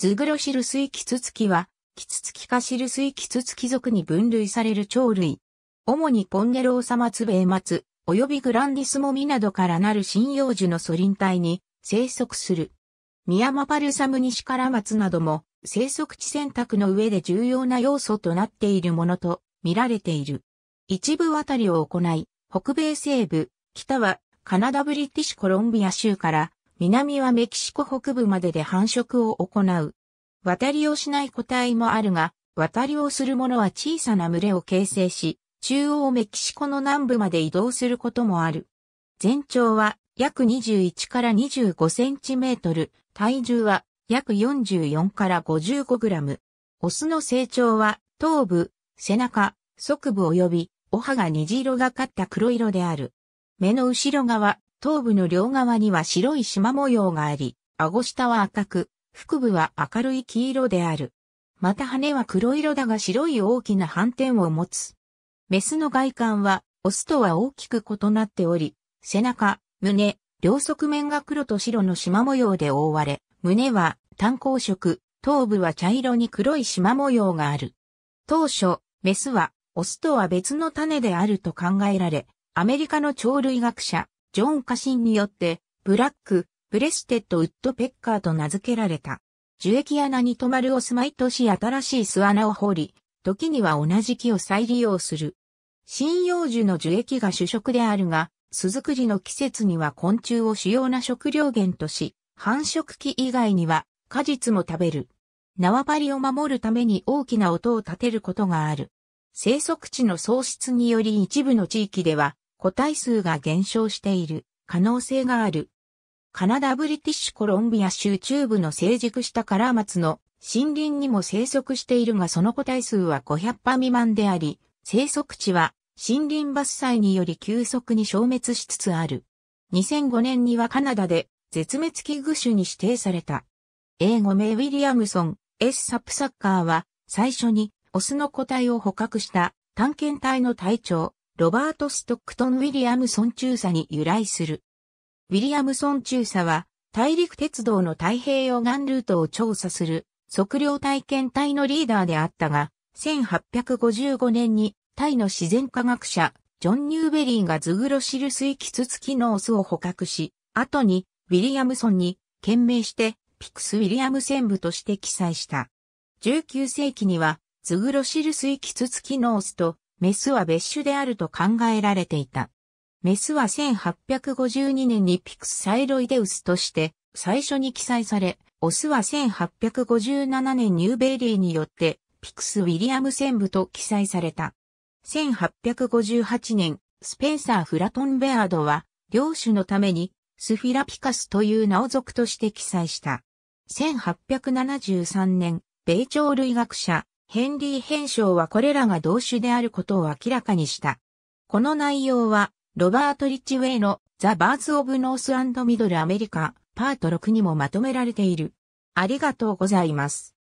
ズグロシルスイキツツキは、キツツキカシルスイキツツキ族に分類される鳥類。主にポンネローサマツベイマツ、およびグランディスモミなどからなる針葉樹のソリン帯に生息する。ミヤマパルサムニシカラマツなども生息地選択の上で重要な要素となっているものと見られている。一部渡りを行い、北米西部、北はカナダブリティッシュコロンビア州から南はメキシコ北部までで繁殖を行う。渡りをしない個体もあるが、渡りをするものは小さな群れを形成し、中央メキシコの南部まで移動することもある。全長は約21から25センチメートル、体重は約44から55グラム。オスの成長は頭部、背中、側部及びお歯が虹色がかった黒色である。目の後ろ側、頭部の両側には白い縞模様があり、顎下は赤く、腹部は明るい黄色である。また羽は黒色だが白い大きな斑点を持つ。メスの外観は、オスとは大きく異なっており、背中、胸、両側面が黒と白の縞模様で覆われ、胸は単光色、頭部は茶色に黒い縞模様がある。当初、メスは、オスとは別の種であると考えられ、アメリカの鳥類学者、ジョン・カシンによって、ブラック、ブレステッド・ウッド・ペッカーと名付けられた。樹液穴に止まるオス毎年新しい巣穴を掘り、時には同じ木を再利用する。針葉樹の樹液が主食であるが、巣作りの季節には昆虫を主要な食料源とし、繁殖期以外には果実も食べる。縄張りを守るために大きな音を立てることがある。生息地の喪失により一部の地域では個体数が減少している可能性がある。カナダ・ブリティッシュコロンビア州中部の成熟したカラーマツの森林にも生息しているがその個体数は500羽未満であり、生息地は森林伐採により急速に消滅しつつある。2005年にはカナダで絶滅危惧種に指定された。英語名ウィリアムソン、S サップサッカーは最初にオスの個体を捕獲した探検隊の隊長、ロバート・ストックトン・ウィリアムソン中佐に由来する。ウィリアムソン中佐は、大陸鉄道の太平洋岸ルートを調査する測量体験隊のリーダーであったが、1855年にタイの自然科学者、ジョン・ニューベリーがズグロシルスイキツツキノースを捕獲し、後にウィリアムソンに懸命してピクス・ウィリアム専部として記載した。19世紀にはズグロシルスイキツツキノースとメスは別種であると考えられていた。メスは1852年にピクスサイロイデウスとして最初に記載され、オスは1857年ニューベイリーによってピクス・ウィリアム専部と記載された。1858年、スペンサー・フラトン・ベアードは、両種のために、スフィラピカスという名を属として記載した。1873年、米朝類学者、ヘンリー編章はこれらが同種であることを明らかにした。この内容は、ロバート・リッチウェイのザ・バーズ・オブ・ノース・ミドル・アメリカ、パート6にもまとめられている。ありがとうございます。